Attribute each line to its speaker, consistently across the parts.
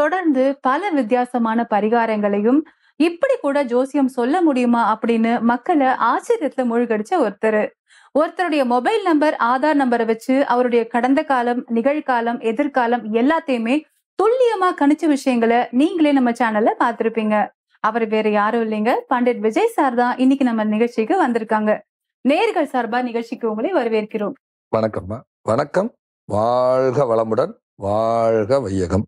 Speaker 1: தொடர்ந்து பல வித்தியாசமான பரிகாரங்களையும் இப்படி கூட ஜோசியம் சொல்ல முடியுமா அப்படின்னு மக்களை ஆச்சரியத்துல மூழ்கடிச்ச ஒருத்தர் ஒருத்தருடைய மொபைல் நம்பர் ஆதார் நம்பரை வச்சு அவருடைய கடந்த காலம் நிகழ்காலம் எதிர்காலம் எல்லாத்தையுமே துல்லியமா கணிச்ச விஷயங்களை நீங்களே நம்ம சேனல்ல பாத்திருப்பீங்க அவர் வேற யாரும் இல்லைங்க பண்டிட் விஜய் சார் தான் இன்னைக்கு நம்ம நிகழ்ச்சிக்கு வந்திருக்காங்க நேர்கள் சார்பா நிகழ்ச்சிக்கு உங்களை வரவேற்கிறோம்
Speaker 2: வணக்கம் வணக்கம் வாழ்க வளமுடன் வாழ்க வையகம்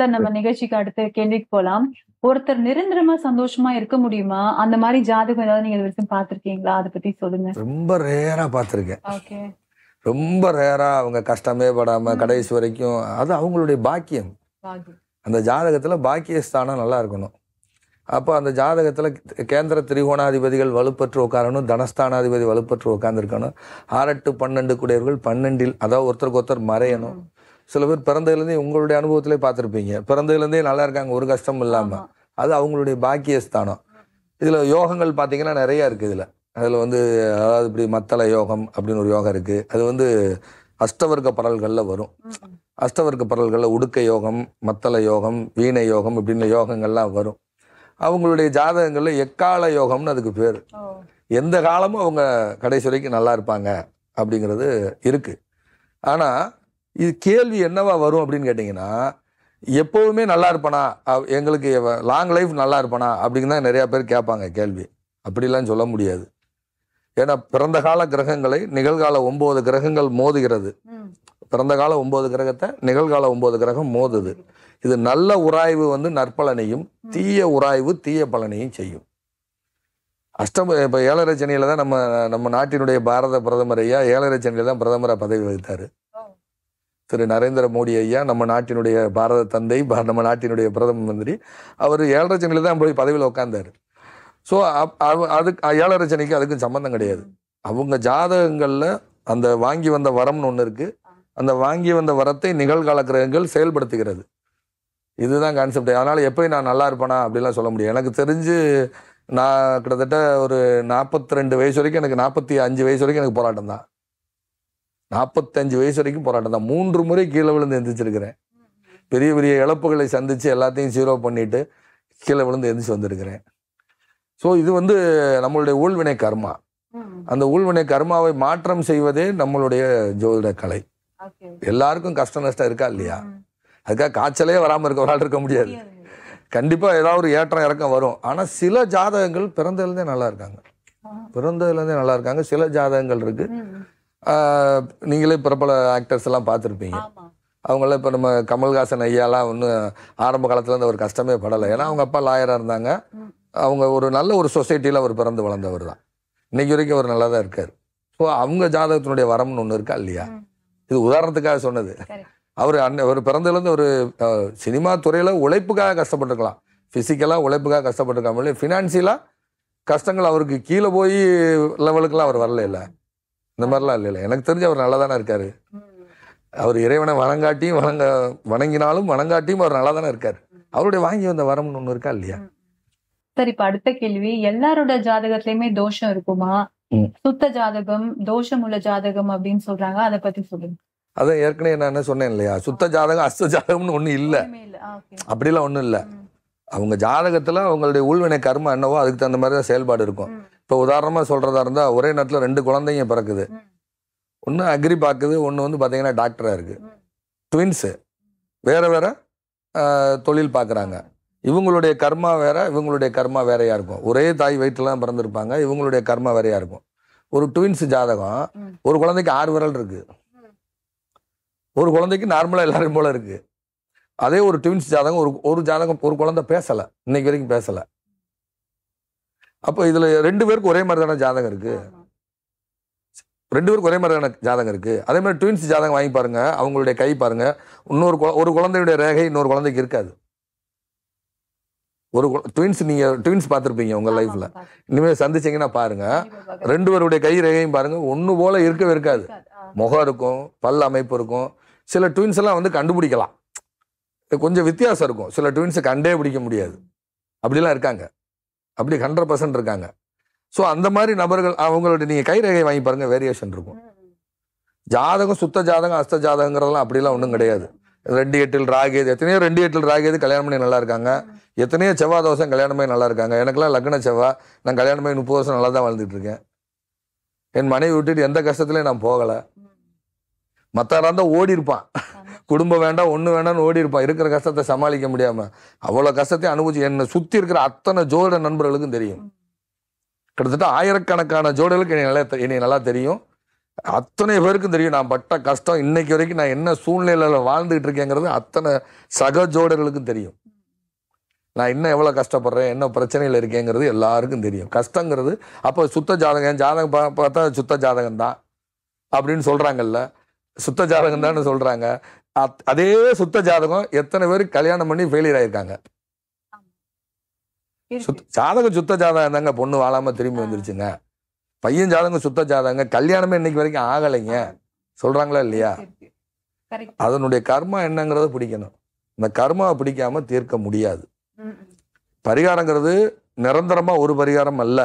Speaker 1: சார் நம்ம நிகழ்ச்சிக்கு அடுத்த கேள்விக்கு போலாம் ஒருத்தர் நிரந்தரமா சந்தோஷமா இருக்க முடியுமா அந்த மாதிரி ஜாதகம் ஏதாவது நீங்க வரைக்கும் பாத்திருக்கீங்களா அதை பத்தி சொல்லுங்க
Speaker 2: ரொம்ப ரேரா பாத்திருக்கேன் ரொம்ப ரேரா அவங்க கஷ்டமே படாம கடைசி வரைக்கும் அது அவங்களுடைய பாக்கியம் அந்த ஜாதகத்துல பாக்கியஸ்தானம் நல்லா இருக்கணும் அப்போ அந்த ஜாதகத்தில் கேந்திர திரிகோணாதிபதிகள் வலுப்பற்று உட்காரணும் தனஸ்தானாதிபதி வலுப்பற்று உட்காந்துருக்கணும் ஆறட்டு பன்னெண்டு குடியவர்கள் பன்னெண்டில் அதாவது ஒருத்தருக்கு ஒருத்தர் மறையணும் சில பேர் பிறந்ததுலேருந்தே உங்களுடைய அனுபவத்திலே பார்த்துருப்பீங்க பிறந்ததுலேருந்தே நல்லா இருக்காங்க ஒரு கஷ்டம் இல்லாமல் அது அவங்களுடைய பாக்கியஸ்தானம் இதில் யோகங்கள் பார்த்தீங்கன்னா நிறையா இருக்குது இதில் அதில் வந்து அதாவது இப்படி மத்தள யோகம் அப்படின்னு ஒரு யோகம் இருக்குது அது வந்து அஷ்டவர்க்க பரல்களில் வரும் அஷ்டவர்க்க பரல்களில் உடுக்க யோகம் மத்தள யோகம் வீணை யோகம் இப்படின்னு யோகங்கள்லாம் வரும் அவங்களுடைய ஜாதகங்களில் எக்கால யோகம்னு அதுக்கு பேர் எந்த காலமும் அவங்க கடைசி வரைக்கும் நல்லா இருப்பாங்க அப்படிங்கிறது இருக்குது ஆனால் இது கேள்வி என்னவா வரும் அப்படின்னு கேட்டிங்கன்னா எப்போவுமே நல்லா இருப்பானா எங்களுக்கு லாங் லைஃப் நல்லா இருப்பானா அப்படின்னு தான் நிறையா பேர் கேட்பாங்க கேள்வி அப்படிலாம் சொல்ல முடியாது ஏன்னா பிறந்த கால கிரகங்களை நிகழ்கால ஒன்பது கிரகங்கள் மோதுகிறது பிறந்த கால ஒன்பது கிரகத்தை நிகழ்கால ஒன்பது கிரகம் மோதுது இது நல்ல உராய்வு வந்து நற்பலனையும் தீய உராய்வு தீய பலனையும் செய்யும் அஷ்டம இப்போ ஏழரை சனியில் தான் நம்ம நம்ம நாட்டினுடைய பாரத பிரதமர் ஐயா ஏழரை சனியில் தான் பிரதமராக பதவி வகித்தார் திரு நரேந்திர மோடி ஐயா நம்ம நாட்டினுடைய பாரத தந்தை நம்ம நாட்டினுடைய பிரதம மந்திரி அவர் ஏழரை சனியில் தான் போய் பதவியில் உட்காந்தார் ஸோ அதுக்கு ஏழரை சனிக்கு அதுக்கும் சம்மந்தம் கிடையாது அவங்க ஜாதகங்களில் அந்த வாங்கி வந்த வரம்னு ஒன்று இருக்குது அந்த வாங்கி வந்த வரத்தை நிகழ்கால கிரகங்கள் செயல்படுத்துகிறது இதுதான் கான்செப்ட் அதனால் எப்போயும் நான் நல்லா இருப்பேனா அப்படிலாம் சொல்ல முடியும் எனக்கு தெரிஞ்சு நான் கிட்டத்தட்ட ஒரு நாற்பத்தி ரெண்டு வயசு வரைக்கும் எனக்கு நாற்பத்தி அஞ்சு வயசு வரைக்கும் எனக்கு போராட்டம் தான் நாற்பத்தஞ்சு வயசு வரைக்கும் போராட்டம் தான் மூன்று முறை கீழே விழுந்து எந்திரிச்சிருக்கிறேன் பெரிய பெரிய இழப்புகளை சந்தித்து எல்லாத்தையும் சீரோ பண்ணிவிட்டு கீழே விழுந்து எந்திரிச்சு வந்திருக்கிறேன் ஸோ இது வந்து நம்மளுடைய ஊழ்வினை கர்மா அந்த ஊழ்வினை கர்மாவை மாற்றம் செய்வதே நம்மளுடைய ஜோதிட கலை எல்லாருக்கும் கஷ்ட நஷ்டம் இருக்கா இல்லையா அதுக்காக காய்ச்சலே வராமல் இருக்க ஒரு ஆள் இருக்க முடியாது கண்டிப்பாக ஏதாவது ஒரு ஏற்றம் இறக்கம் வரும் ஆனால் சில ஜாதகங்கள் பிறந்ததுலேருந்தே நல்லா இருக்காங்க பிறந்ததுலேருந்தே நல்லா இருக்காங்க சில ஜாதகங்கள் இருக்குது நீங்களே பிரபல ஆக்டர்ஸ் எல்லாம் பார்த்துருப்பீங்க அவங்களாம் இப்போ நம்ம கமல்ஹாசன் ஐயாலாம் ஒன்றும் ஆரம்ப காலத்தில் அந்த ஒரு கஷ்டமே படலை ஏன்னா அவங்க அப்பா லாயராக இருந்தாங்க அவங்க ஒரு நல்ல ஒரு சொசைட்டியில் அவர் பிறந்து வளர்ந்தவர் தான் இன்னைக்கு வரைக்கும் அவர் நல்லா தான் இருக்கார் ஸோ அவங்க ஜாதகத்தினுடைய வரம்னு ஒன்று இருக்கா இல்லையா இது உதாரணத்துக்காக சொன்னது அவர் அன் அவர் பிறந்ததுலேருந்து ஒரு சினிமா துறையில் உழைப்புக்காக கஷ்டப்பட்டுருக்கலாம் ஃபிசிக்கலாக உழைப்புக்காக கஷ்டப்பட்டுருக்காமல் ஃபினான்சியலாக கஷ்டங்கள் அவருக்கு கீழே போய் லெவலுக்குலாம் அவர் வரல இல்லை இந்த மாதிரிலாம் இல்லை எனக்கு தெரிஞ்சு அவர் நல்லா தானே இருக்காரு அவர் இறைவனை வணங்காட்டியும் வணங்க வணங்கினாலும் வணங்காட்டியும் அவர் நல்லா தானே இருக்காரு அவருடைய வாங்கி வந்த வரம்னு ஒன்று இருக்கா இல்லையா
Speaker 1: சரி இப்ப அடுத்த கேள்வி எல்லாரோட ஜாதகத்திலயுமே தோஷம் இருக்குமா சுத்த ஜாதகம் தோஷம் உள்ள ஜாதகம் அப்படின்னு சொல்றாங்க அதை பத்தி சொல்லுங்க
Speaker 2: அதான் ஏற்கனவே நான் சொன்னேன் இல்லையா சுத்த ஜாதகம் அஸ்த ஜாதகம்னு ஒண்ணு இல்ல அப்படிலாம் ஒண்ணும் இல்லை அவங்க ஜாதகத்தில் அவங்களுடைய உள்வினை கர்மம் என்னவோ அதுக்கு தகுந்த மாதிரி தான் செயல்பாடு இருக்கும் இப்போ உதாரணமாக சொல்கிறதா இருந்தால் ஒரே நேரத்தில் ரெண்டு குழந்தைங்க பிறக்குது ஒன்று அக்ரி பார்க்குது ஒன்று வந்து பார்த்தீங்கன்னா டாக்டராக இருக்குது ட்வின்ஸு வேறு வேறு தொழில் பார்க்குறாங்க இவங்களுடைய கர்மா வேற இவங்களுடைய கர்மா வேறையாக இருக்கும் ஒரே தாய் வயிற்றுலாம் பிறந்திருப்பாங்க இவங்களுடைய கர்மா வேறையாக இருக்கும் ஒரு ட்வின்ஸ் ஜாதகம் ஒரு குழந்தைக்கு ஆறு விரல் இருக்குது ஒரு குழந்தைக்கு நார்மலாக எல்லாரும் போல இருக்குது அதே ஒரு ட்வின்ஸ் ஜாதகம் ஒரு ஒரு ஜாதகம் ஒரு குழந்தை பேசலை இன்னைக்கு வரைக்கும் பேசலை அப்போ இதில் ரெண்டு பேருக்கு ஒரே மாதிரி தானே ஜாதகம் இருக்குது ரெண்டு பேருக்கு ஒரே மாதிரியான ஜாதகம் இருக்குது அதே மாதிரி ட்வின்ஸ் ஜாதகம் வாங்கி பாருங்கள் அவங்களுடைய கை பாருங்கள் இன்னொரு ஒரு குழந்தையுடைய ரேகை இன்னொரு குழந்தைக்கு இருக்காது ஒரு ட்வின்ஸ் நீங்கள் ட்வின்ஸ் பார்த்துருப்பீங்க உங்கள் லைஃப்பில் இனிமேல் சந்திச்சிங்கன்னா பாருங்கள் ரெண்டு பேருடைய கை ரேகையும் பாருங்கள் ஒன்று போல் இருக்கவே இருக்காது முகம் இருக்கும் பல் அமைப்பு இருக்கும் சில ட்வின்ஸ் எல்லாம் வந்து கண்டுபிடிக்கலாம் கொஞ்சம் வித்தியாசம் இருக்கும் சில ட்வின்ஸு கண்டே பிடிக்க முடியாது அப்படிலாம் இருக்காங்க அப்படி ஹண்ட்ரட் பர்சன்ட் இருக்காங்க ஸோ அந்த மாதிரி நபர்கள் அவங்களோட நீங்கள் கைரேகை வாங்கி பாருங்கள் வேரியேஷன் இருக்கும் ஜாதகம் சுத்த ஜாதகம் அஸ்த ஜாதகங்கிறதெல்லாம் அப்படிலாம் ஒன்றும் கிடையாது ரெண்டு எட்டில் ராகேது எத்தனையோ ரெண்டு எட்டில் ராகேது கல்யாணம் பண்ணி நல்லா இருக்காங்க எத்தனையோ செவ்வாய் தோசம் கல்யாணம் பண்ணி நல்லா இருக்காங்க எனக்கெல்லாம் லக்ன செவ்வாய் நான் கல்யாணம் பண்ணி முப்பது வருஷம் நல்லா தான் இருக்கேன் என் மனைவி விட்டுட்டு எந்த கஷ்டத்துலையும் நான் போகலை மற்ற இருந்தால் ஓடி இருப்பான் குடும்பம் வேண்டாம் ஒன்று வேண்டாம்னு ஓடி இருப்பான் இருக்கிற கஷ்டத்தை சமாளிக்க முடியாமல் அவ்வளோ கஷ்டத்தை அனுபவிச்சு என்னை சுற்றி இருக்கிற அத்தனை ஜோட நண்பர்களுக்கும் தெரியும் கிட்டத்தட்ட ஆயிரக்கணக்கான ஜோடர்களுக்கு என்னை நல்லா என்னை நல்லா தெரியும் அத்தனை பேருக்கும் தெரியும் நான் பட்ட கஷ்டம் இன்னைக்கு வரைக்கும் நான் என்ன சூழ்நிலையில் வாழ்ந்துகிட்டு இருக்கேங்கிறது அத்தனை சக ஜோடர்களுக்கும் தெரியும் நான் இன்னும் எவ்வளோ கஷ்டப்படுறேன் என்ன பிரச்சனையில் இருக்கேங்கிறது எல்லாருக்கும் தெரியும் கஷ்டங்கிறது அப்போ சுத்த ஜாதகம் ஜாதகம் பார்த்தா சுத்த ஜாதகம் தான் அப்படின்னு சொல்கிறாங்கல்ல சுத்த ஜாதகம் தான் சொல்கிறாங்க அதே சுத்த ஜாதகம் எத்தனை பேர் கல்யாணம் பண்ணி ஃபெயிலியர் ஆயிருக்காங்க ஜாதகம் சுத்த ஜாதகம் இருந்தாங்க பொண்ணு வாழாம திரும்பி வந்துருச்சுங்க பையன் ஜாதகம் சுத்த ஜாதகங்க கல்யாணமே இன்னைக்கு வரைக்கும் ஆகலைங்க சொல்றாங்களா இல்லையா அதனுடைய கர்மா என்னங்கிறத பிடிக்கணும் இந்த கர்மாவை பிடிக்காம தீர்க்க முடியாது பரிகாரங்கிறது நிரந்தரமா ஒரு பரிகாரம் அல்ல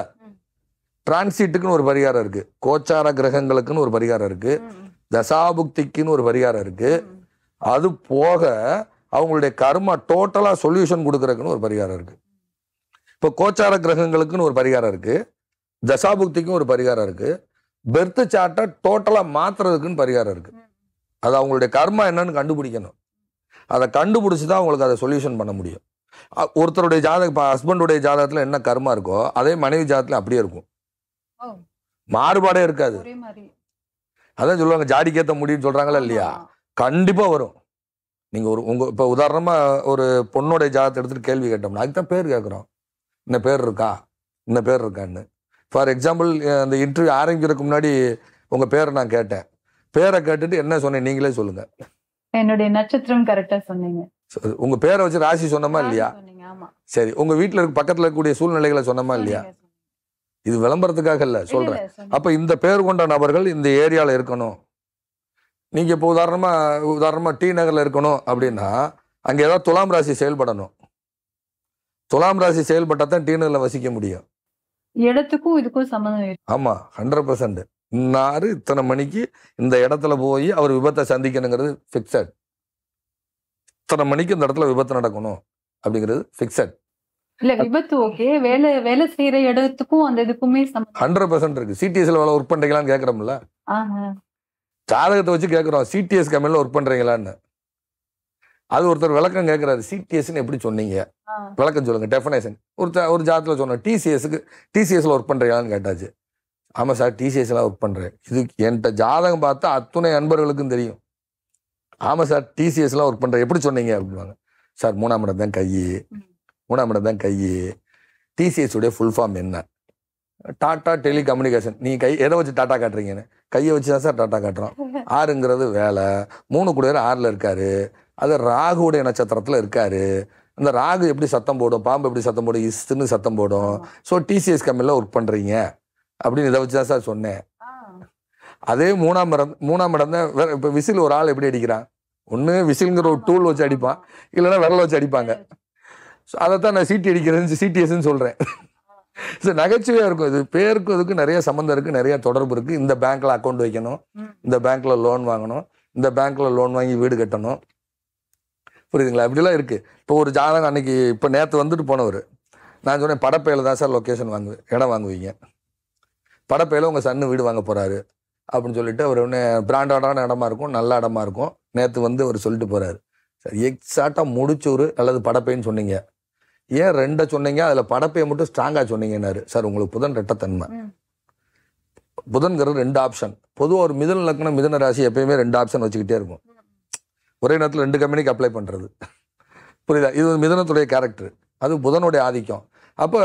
Speaker 2: டிரான்சிட்டுக்குன்னு ஒரு பரிகாரம் இருக்கு கோச்சார கிரகங்களுக்குன்னு ஒரு பரிகாரம் இருக்கு தசாபுக்திக்குன்னு ஒரு பரிகாரம் இருக்கு அது போக அவங்களுடைய கர்மா டோட்டலாக சொல்யூஷன் கொடுக்குறதுக்குன்னு ஒரு பரிகாரம் இருக்குது இப்போ கோச்சார கிரகங்களுக்குன்னு ஒரு பரிகாரம் இருக்குது தசாபுக்திக்கும் ஒரு பரிகாரம் இருக்குது பெர்த்து சார்ட்டை டோட்டலாக மாற்றுறதுக்குன்னு பரிகாரம் இருக்குது அது அவங்களுடைய கர்மா என்னன்னு கண்டுபிடிக்கணும் அதை கண்டுபிடிச்சி தான் அவங்களுக்கு அதை சொல்யூஷன் பண்ண முடியும் ஒருத்தருடைய ஜாதக இப்போ ஹஸ்பண்டுடைய ஜாதகத்தில் என்ன கர்மா இருக்கோ அதே மனைவி ஜாதகத்தில் அப்படியே இருக்கும் மாறுபாடே இருக்காது அதான் சொல்லுவாங்க ஜாடிக்கேற்ற முடியும்னு சொல்கிறாங்களா இல்லையா கண்டிப்பாக வரும் நீங்கள் ஒரு உங்கள் இப்போ உதாரணமாக ஒரு பொண்ணுடைய ஜாதத்தை எடுத்துகிட்டு கேள்வி கேட்டோம்னா அதுக்கு தான் பேர் கேட்குறோம் இந்த பேர் இருக்கா இந்த பேர் இருக்கான்னு ஃபார் எக்ஸாம்பிள் அந்த இன்டர்வியூ ஆரம்பிக்கிறதுக்கு முன்னாடி உங்கள் பேரை நான் கேட்டேன் பேரை கேட்டுட்டு என்ன சொன்னேன் நீங்களே சொல்லுங்கள்
Speaker 1: என்னுடைய நட்சத்திரம் கரெக்டாக சொன்னீங்க
Speaker 2: உங்கள் பேரை வச்சு ராசி சொன்னமா இல்லையா சரி உங்க வீட்டுல இருக்க பக்கத்துல இருக்கக்கூடிய சூழ்நிலைகளை சொன்னமா இல்லையா இது விளம்பரத்துக்காக இல்ல சொல்றேன் அப்ப இந்த பேர் கொண்ட நபர்கள் இந்த ஏரியால இருக்கணும் நீங்கள் இப்போ உதாரணமாக உதாரணமாக டி நகரில் இருக்கணும் அப்படின்னா அங்கே ஏதாவது துலாம் ராசி செயல்படணும் துலாம் ராசி செயல்பட்டால் தான் டி நகரில் வசிக்க முடியும்
Speaker 1: இடத்துக்கும் இதுக்கும் சம்மந்தம்
Speaker 2: ஆமாம் ஹண்ட்ரட் பர்சன்ட் இன்னாரு இத்தனை மணிக்கு இந்த இடத்துல போய் அவர் விபத்தை சந்திக்கணுங்கிறது ஃபிக்ஸட் இத்தனை மணிக்கு இந்த இடத்துல விபத்து நடக்கணும் அப்படிங்கிறது ஃபிக்ஸட்
Speaker 1: இல்ல விபத்து ஓகே வேலை வேலை செய்யற இடத்துக்கும் அந்த இதுக்குமே
Speaker 2: ஹண்ட்ரட் பர்சன்ட் இருக்கு சிடிஎஸ்ல வேலை ஒர்க் பண்றீங்களான்னு கேக்குறோம்ல ஜாதகத்தை வச்சு கேட்குறோம் சிடிஎஸ் கம்பெனியில் ஒர்க் பண்ணுறீங்களான்னு அது ஒருத்தர் விளக்கம் கேட்குறாரு சிடிஎஸ்ன்னு எப்படி சொன்னீங்க விளக்கம் சொல்லுங்கள் டெஃபனேஷன் ஒருத்தர் ஒரு ஜாதத்தில் சொன்னோம் டிசிஎஸ்க்கு டிசிஎஸில் ஒர்க் பண்ணுறீங்களான்னு கேட்டாச்சு ஆமாம் சார் டிசிஎஸ்லாம் ஒர்க் பண்ணுறேன் இது என்கிட்ட ஜாதகம் பார்த்தா அத்துணை நண்பர்களுக்கும் தெரியும் ஆமாம் சார் டிசிஎஸ்லாம் ஒர்க் பண்ணுறேன் எப்படி சொன்னீங்க அப்படின்வாங்க சார் மூணாம் இடம் தான் கை மூணாம் இடம் தான் கை டிசிஎஸ் உடைய ஃபுல் ஃபார்ம் என்ன டாடா டெலிகம்யூனிகேஷன் நீ கை எதை வச்சு டாட்டா காட்டுறீங்கன்னு கையை வச்சு தான் சார் டாட்டா காட்டுறோம் ஆறுங்கிறது வேலை மூணு கூடையர் ஆறில் இருக்கார் அது ராகுடைய நட்சத்திரத்தில் இருக்கார் அந்த ராகு எப்படி சத்தம் போடும் பாம்பு எப்படி சத்தம் போடும் இஸ்துன்னு சத்தம் போடும் ஸோ டிசிஎஸ் கம்பெனியில் ஒர்க் பண்ணுறீங்க அப்படின்னு இதை வச்சு தான் சார் சொன்னேன் அதே மூணாம் இடம் மூணாம் இடம் தான் இப்போ விசில் ஒரு ஆள் எப்படி அடிக்கிறான் ஒன்று விசிலுங்கிற ஒரு டூல் வச்சு அடிப்பான் இல்லைன்னா விரல் வச்சு அடிப்பாங்க ஸோ அதைத்தான் நான் சீட்டி அடிக்கிறேன் சிடிஎஸ்ன்னு சொல்கிறேன் சார் நகைச்சுவையாக இருக்கும் இது பேருக்கு இதுக்கு நிறைய சம்மந்தம் இருக்குது நிறைய தொடர்பு இருக்குது இந்த பேங்க்கில் அக்கௌண்ட் வைக்கணும் இந்த பேங்க்கில் லோன் வாங்கணும் இந்த பேங்க்கில் லோன் வாங்கி வீடு கட்டணும் புரியுதுங்களா இப்படிலாம் இருக்குது இப்போ ஒரு ஜாதகம் அன்னைக்கு இப்போ நேற்று வந்துட்டு போனவர் நான் சொன்னேன் படப்பையில் தான் சார் லொக்கேஷன் வாங்கு இடம் வாங்குவீங்க படப்பையில் உங்கள் சன்னு வீடு வாங்க போகிறாரு அப்படின்னு சொல்லிட்டு அவர் ஒன்று பிராண்டடான இடமா இருக்கும் நல்ல இடமா இருக்கும் நேற்று வந்து அவர் சொல்லிட்டு போகிறாரு சார் எக்ஸாக்டாக முடிச்சூர் அல்லது படப்பைன்னு சொன்னீங்க ஏன் ரெண்டை சொன்னீங்க அதில் படப்பையை மட்டும் ஸ்ட்ராங்காக சொன்னீங்கன்னாரு சார் உங்களுக்கு புதன் ரெட்டத்தன்மை புதன்கிறது ரெண்டு ஆப்ஷன் பொதுவாக ஒரு மிதன் லக்னம் மிதன ராசி எப்பயுமே ரெண்டு ஆப்ஷன் வச்சுக்கிட்டே இருக்கும் ஒரே நேரத்தில் ரெண்டு கம்பெனிக்கு அப்ளை பண்ணுறது புரியுதா இது மிதனத்துடைய கேரக்டர் அது புதனுடைய ஆதிக்கம் அப்போ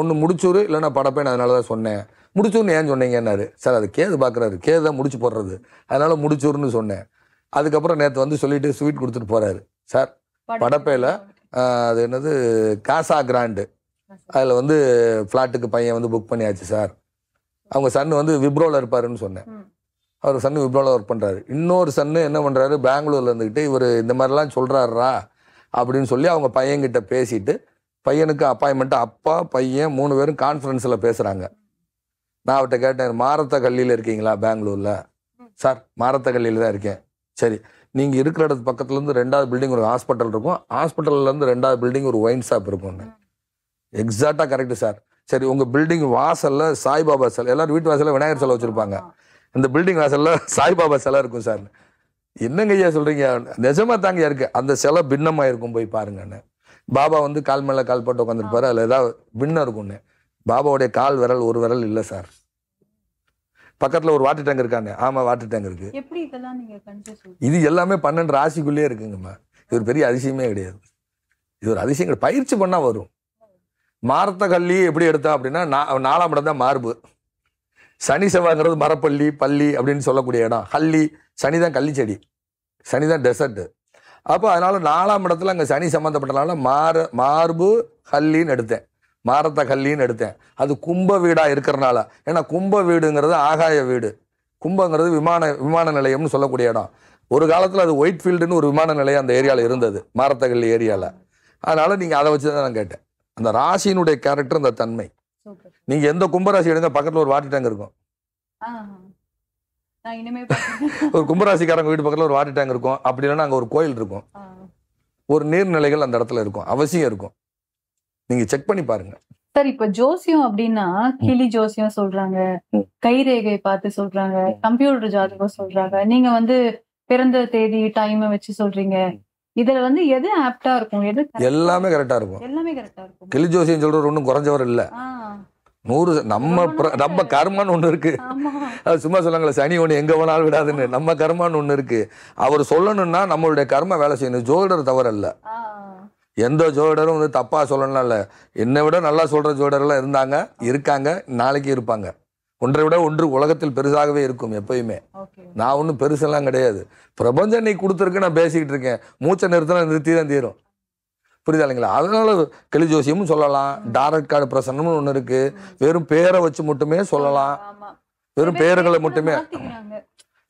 Speaker 2: ஒன்று முடிச்சூர் இல்லைன்னா படப்பை நான் அதனால தான் சொன்னேன் முடிச்சூர்னு ஏன் சொன்னீங்கன்னாரு சார் அது கேது பார்க்குறாரு கேது தான் முடிச்சு போடுறது அதனால் முடிச்சூர்னு சொன்னேன் அதுக்கப்புறம் நேற்று வந்து சொல்லிட்டு ஸ்வீட் கொடுத்துட்டு போகிறாரு சார் படப்பையில் அது என்னது காசா கிராண்டு அதில் வந்து ஃப்ளாட்டுக்கு பையன் வந்து புக் பண்ணியாச்சு சார் அவங்க சன்னு வந்து விப்ரோவில் இருப்பாருன்னு சொன்னேன் அவர் சன்னு விப்ரோவில் ஒர்க் பண்ணுறாரு இன்னொரு சன்னு என்ன பண்ணுறாரு பெங்களூரில் இருந்துக்கிட்டு இவர் இந்த மாதிரிலாம் சொல்கிறாரா அப்படின்னு சொல்லி அவங்க பையன்கிட்ட பேசிட்டு பையனுக்கு அப்பாயின்மெண்ட்டு அப்பா பையன் மூணு பேரும் கான்ஃபரன்ஸில் பேசுகிறாங்க நான் அவர்கிட்ட கேட்டேன் மாரத்த கல்லியில் இருக்கீங்களா பெங்களூரில் சார் மாரத்த கல்லியில் தான் இருக்கேன் சரி நீங்கள் இருக்கிற இடத்து பக்கத்துலேருந்து ரெண்டாவது பில்டிங் ஒரு ஹாஸ்பிட்டல் இருக்கும் ஹாஸ்பிட்டல்லேருந்து ரெண்டாவது பில்டிங் ஒரு ஒயின் ஷாப் இருக்கும் எக்ஸாக்டாக கரெக்டு சார் சரி உங்கள் பில்டிங் வாசலில் சாய்பாபா சிலை எல்லாரும் வீட்டு வாசலில் விநாயகர் சிலை வச்சுருப்பாங்க இந்த பில்டிங் வாசலில் சாய்பாபா சிலை இருக்கும் சார் என்னங்க ஐயா சொல்கிறீங்க நிஜமாக தாங்க இருக்குது அந்த சிலை பின்னமாக இருக்கும் போய் பாருங்கன்னு பாபா வந்து கால் மேலே கால் போட்டு உட்காந்துருப்பாரு அதில் ஏதாவது பின்னம் இருக்கும்னு பாபாவுடைய கால் விரல் ஒரு விரல் இல்லை சார் பக்கத்தில் ஒரு வாட்டர் டேங்க் இருக்காங்க ஆமாம் வாட்டர் டேங்க்
Speaker 1: இருக்குது
Speaker 2: இது எல்லாமே பன்னெண்டு ராசிக்குள்ளேயே இருக்குங்கம்மா இது ஒரு பெரிய அதிசயமே கிடையாது இது ஒரு அதிசயம் கிடையாது பயிற்சி பண்ணால் வரும் மாரத்த கல்லி எப்படி எடுத்தா அப்படின்னா நாலாம் இடம் தான் மார்பு சனி செவ்வாய்ங்கிறது மரப்பள்ளி பள்ளி அப்படின்னு சொல்லக்கூடிய இடம் கல்லி சனி தான் கள்ளி செடி சனி தான் டெசர்ட்டு அப்போ அதனால் நாலாம் இடத்துல அங்கே சனி சம்மந்தப்பட்டனால மாறு மார்பு கல்லின்னு எடுத்தேன் மாரத்த கல்லின்னு எடுத்தேன் அது கும்ப வீடாக இருக்கிறனால ஏன்னா கும்ப வீடுங்கிறது ஆகாய வீடு கும்பங்கிறது விமான விமான நிலையம்னு சொல்லக்கூடிய இடம் ஒரு காலத்தில் அது ஒயிட் ஃபீல்டுன்னு ஒரு விமான நிலையம் அந்த ஏரியாவில் இருந்தது மாரத்தகல் ஏரியாவில் அதனால் நீங்கள் அதை வச்சு தான் நான் கேட்டேன் அந்த ராசியினுடைய கேரக்டர் அந்த தன்மை நீங்கள் எந்த கும்பராசி எடுங்க பக்கத்தில் ஒரு வாட்டி டேங்க் இருக்கும் ஒரு கும்பராசிக்காரங்க வீட்டு பக்கத்தில் ஒரு வாட்டி டேங்க் இருக்கும் அப்படி இல்லைன்னா அங்கே ஒரு கோயில் இருக்கும் ஒரு நீர்நிலைகள் அந்த இடத்துல இருக்கும் அவசியம் இருக்கும் நீங்க செக் பண்ணி பாருங்க
Speaker 1: சார் இப்ப ஜோசியம் அப்படின்னா கிளி ஜோசியம் சொல்றாங்க கைரேகை பார்த்து சொல்றாங்க கம்ப்யூட்டர் ஜாதகம் சொல்றாங்க நீங்க வந்து பிறந்த தேதி டைம் வச்சு சொல்றீங்க இதுல வந்து எது ஆப்டா இருக்கும் எது
Speaker 2: எல்லாமே கரெக்டா இருக்கும்
Speaker 1: எல்லாமே கரெக்டா இருக்கும்
Speaker 2: கிளி ஜோசியம் சொல்றது ஒன்றும் குறைஞ்சவர் இல்ல நூறு நம்ம நம்ம கர்மான்னு ஒண்ணு இருக்கு அது சும்மா சொல்லாங்களே சனி ஒன்று எங்க வேணாலும் விடாதுன்னு நம்ம கர்மான்னு ஒண்ணு இருக்கு அவர் சொல்லணும்னா நம்மளுடைய கர்ம வேலை செய்யணும் ஜோதிடர் தவறு இல்லை எந்த ஜோடரும் வந்து தப்பாக சொல்லணும்லாம் இல்லை என்னை விட நல்லா சொல்கிற ஜோடர்லாம் இருந்தாங்க இருக்காங்க நாளைக்கு இருப்பாங்க ஒன்றை விட ஒன்று உலகத்தில் பெருசாகவே இருக்கும் எப்பயுமே நான் ஒன்றும் பெருசெல்லாம் கிடையாது பிரபஞ்சம் நீ கொடுத்துருக்கு நான் பேசிக்கிட்டு இருக்கேன் மூச்சை நிறுத்தினா நிறுத்தி தான் தீரும் புரியுதா இல்லைங்களா அதனால கிளி ஜோசியமும் சொல்லலாம் டாரட் கார்டு பிரசனமும் ஒன்று இருக்குது வெறும் பேரை வச்சு மட்டுமே சொல்லலாம் வெறும் பேர்களை மட்டுமே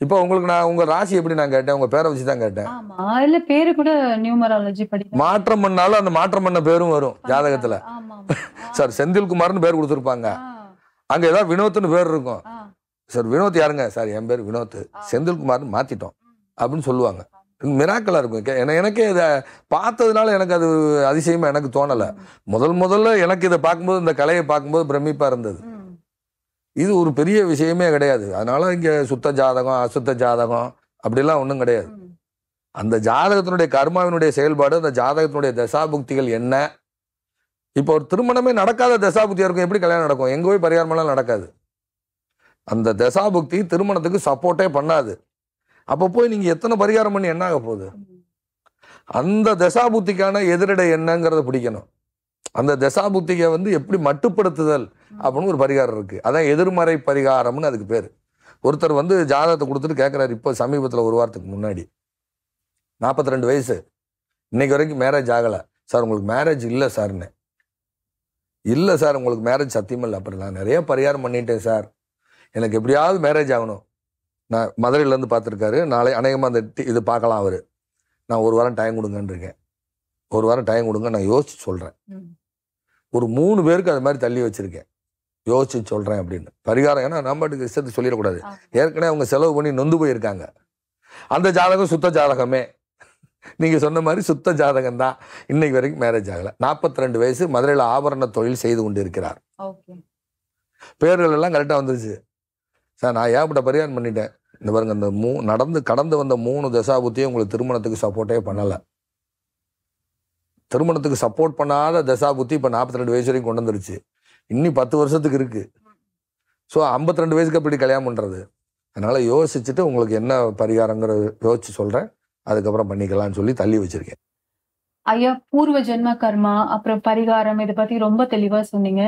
Speaker 2: இப்போ உங்களுக்கு நான் உங்க ராசி எப்படி நான் கேட்டேன் உங்க பேரை வச்சு தான் கேட்டேன்
Speaker 1: இல்ல பேரு கூட நியூமராலஜி படி
Speaker 2: மாற்றம் பண்ணாலும் அந்த மாற்றம் பண்ண பேரும் வரும் ஜாதகத்துல சார் செந்தில் குமார்னு பேர் கொடுத்துருப்பாங்க அங்க ஏதாவது வினோத்னு பேர் இருக்கும் சார் வினோத் யாருங்க சார் என் பேர் வினோத் செந்தில்குமார்னு மாத்திட்டோம் அப்படின்னு சொல்லுவாங்க மிராக்கலாக இருக்கும் எனக்கு எனக்கே இதை பார்த்ததுனால எனக்கு அது அதிசயமாக எனக்கு தோணலை முதல் முதல்ல எனக்கு இதை பார்க்கும்போது இந்த கலையை பார்க்கும்போது பிரமிப்பாக இருந்தது இது ஒரு பெரிய விஷயமே கிடையாது அதனால இங்கே சுத்த ஜாதகம் அசுத்த ஜாதகம் அப்படிலாம் ஒன்றும் கிடையாது அந்த ஜாதகத்தினுடைய கர்மாவினுடைய செயல்பாடு அந்த ஜாதகத்தினுடைய தசாபுக்திகள் என்ன இப்போ ஒரு திருமணமே நடக்காத தசாபுக்தியாக இருக்கும் எப்படி கல்யாணம் நடக்கும் எங்கே போய் பரிகாரமெல்லாம் நடக்காது அந்த தசாபுக்தி திருமணத்துக்கு சப்போர்ட்டே பண்ணாது அப்போ போய் நீங்கள் எத்தனை பரிகாரம் பண்ணி என்ன ஆக போகுது அந்த தசாபுக்திக்கான எதிரடை என்னங்கிறத பிடிக்கணும் அந்த தசாபுக்தியை வந்து எப்படி மட்டுப்படுத்துதல் அப்படின்னு ஒரு பரிகாரம் இருக்குது அதான் எதிர்மறை பரிகாரம்னு அதுக்கு பேர் ஒருத்தர் வந்து ஜாதகத்தை கொடுத்துட்டு கேட்குறாரு இப்போ சமீபத்தில் ஒரு வாரத்துக்கு முன்னாடி நாற்பத்தி ரெண்டு வயசு இன்னைக்கு வரைக்கும் மேரேஜ் ஆகலை சார் உங்களுக்கு மேரேஜ் இல்லை சார்னு இல்லை சார் உங்களுக்கு மேரேஜ் சத்தியமில்லை இல்லை அப்புறம் நான் நிறைய பரிகாரம் பண்ணிட்டேன் சார் எனக்கு எப்படியாவது மேரேஜ் ஆகணும் நான் மதுரையிலேருந்து பார்த்துருக்காரு நாளை அநேகமாக அந்த இது பார்க்கலாம் அவர் நான் ஒரு வாரம் டைம் கொடுங்கன்றிருக்கேன் இருக்கேன் ஒரு வாரம் டைம் கொடுங்க நான் யோசிச்சு சொல்கிறேன் ஒரு மூணு பேருக்கு அது மாதிரி தள்ளி வச்சுருக்கேன் யோசிச்சு சொல்கிறேன் அப்படின்னு பரிகாரம் ஏன்னா நம்மட்டுக்கு இஷ்டத்தை சொல்லிடக்கூடாது ஏற்கனவே அவங்க செலவு பண்ணி நொந்து போயிருக்காங்க அந்த ஜாதகம் சுத்த ஜாதகமே நீங்கள் சொன்ன மாதிரி சுத்த ஜாதகம் தான் இன்னைக்கு வரைக்கும் மேரேஜ் ஆகலை நாற்பத்தி ரெண்டு வயசு மதுரையில் ஆபரண தொழில் செய்து கொண்டு இருக்கிறார் பேர்கள் எல்லாம் கரெக்டாக வந்துருச்சு சார் நான் ஏகப்பட்ட பரிகாரம் பண்ணிட்டேன் இந்த பாருங்க இந்த மூ நடந்து கடந்து வந்த மூணு தசாபுத்தியும் உங்களுக்கு திருமணத்துக்கு சப்போர்ட்டே பண்ணலை திருமணத்துக்கு சப்போர்ட் பண்ணாத தசாபுத்தி இப்போ நாற்பத்தி ரெண்டு வயசு வரைக்கும் கொண்டு வந்துருச்சு இன்னும் பத்து வருஷத்துக்கு இருக்குது ஸோ ஐம்பத்தி ரெண்டு வயசுக்கு அப்படி கல்யாணம் பண்ணுறது அதனால் யோசிச்சுட்டு உங்களுக்கு என்ன பரிகாரங்கிற யோசிச்சு சொல்கிறேன் அதுக்கப்புறம் பண்ணிக்கலாம்னு சொல்லி தள்ளி வச்சுருக்கேன்
Speaker 1: ஐயா பூர்வ ஜென்ம கர்மா அப்புறம் பரிகாரம் இதை பற்றி ரொம்ப தெளிவாக சொன்னீங்க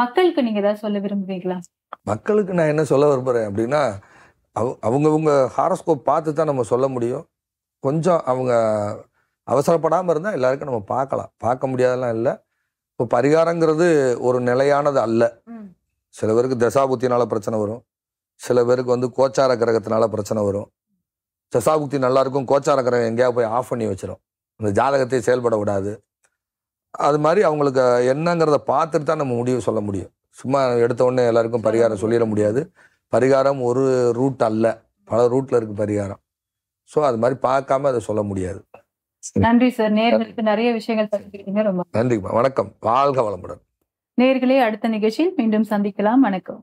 Speaker 1: மக்களுக்கு நீங்கள் ஏதாவது சொல்ல விரும்புவீங்களா
Speaker 2: மக்களுக்கு நான் என்ன சொல்ல விரும்புகிறேன் அப்படின்னா அவ அவங்கவுங்க ஹாரஸ்கோப் பார்த்து தான் நம்ம சொல்ல முடியும் கொஞ்சம் அவங்க அவசரப்படாமல் இருந்தால் எல்லாருக்கும் நம்ம பார்க்கலாம் பார்க்க முடியாதெல்லாம் இல்லை இப்போ பரிகாரங்கிறது ஒரு நிலையானது அல்ல சில பேருக்கு தசாபுத்தினால பிரச்சனை வரும் சில பேருக்கு வந்து கோச்சார கிரகத்தினால பிரச்சனை வரும் தசாபுக்தி நல்லா இருக்கும் கோச்சார கிரகம் எங்கேயா போய் ஆஃப் பண்ணி வச்சிடும் அந்த ஜாதகத்தை செயல்பட விடாது அது மாதிரி அவங்களுக்கு என்னங்கிறத பார்த்துட்டு தான் நம்ம முடிவு சொல்ல முடியும் சும்மா எடுத்த உடனே எல்லாருக்கும் பரிகாரம் சொல்லிட முடியாது பரிகாரம் ஒரு ரூட் அல்ல பல ரூட்டில் இருக்குது பரிகாரம் ஸோ அது மாதிரி பார்க்காம அதை சொல்ல முடியாது
Speaker 1: நன்றி சார் நேர்களுக்கு நிறைய விஷயங்கள் தெரிஞ்சுக்கிட்டீங்க ரொம்ப
Speaker 2: நன்றி வணக்கம் வாழ்க வளமுடன்
Speaker 1: நேர்களே அடுத்த நிகழ்ச்சியில் மீண்டும் சந்திக்கலாம் வணக்கம்